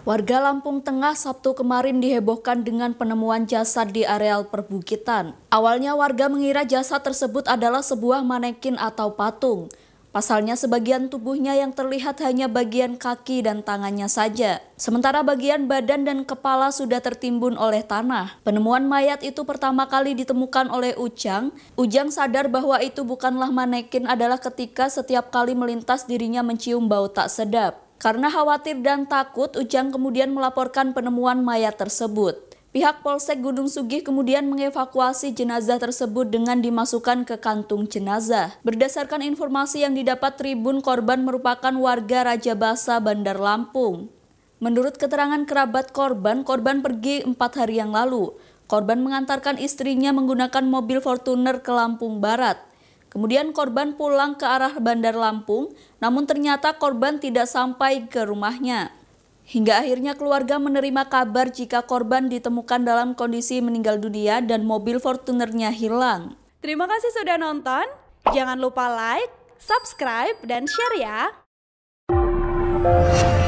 Warga Lampung Tengah Sabtu kemarin dihebohkan dengan penemuan jasad di areal perbukitan. Awalnya warga mengira jasad tersebut adalah sebuah manekin atau patung. Pasalnya sebagian tubuhnya yang terlihat hanya bagian kaki dan tangannya saja. Sementara bagian badan dan kepala sudah tertimbun oleh tanah. Penemuan mayat itu pertama kali ditemukan oleh Ujang. Ujang sadar bahwa itu bukanlah manekin adalah ketika setiap kali melintas dirinya mencium bau tak sedap. Karena khawatir dan takut, Ujang kemudian melaporkan penemuan mayat tersebut. Pihak Polsek Gunung Sugih kemudian mengevakuasi jenazah tersebut dengan dimasukkan ke kantung jenazah. Berdasarkan informasi yang didapat Tribun, korban merupakan warga Raja Basa, Bandar Lampung. Menurut keterangan kerabat korban, korban pergi empat hari yang lalu. Korban mengantarkan istrinya menggunakan mobil Fortuner ke Lampung Barat. Kemudian korban pulang ke arah Bandar Lampung, namun ternyata korban tidak sampai ke rumahnya. Hingga akhirnya keluarga menerima kabar jika korban ditemukan dalam kondisi meninggal dunia dan mobil Fortunernya hilang. Terima kasih sudah nonton. Jangan lupa like, subscribe, dan share ya.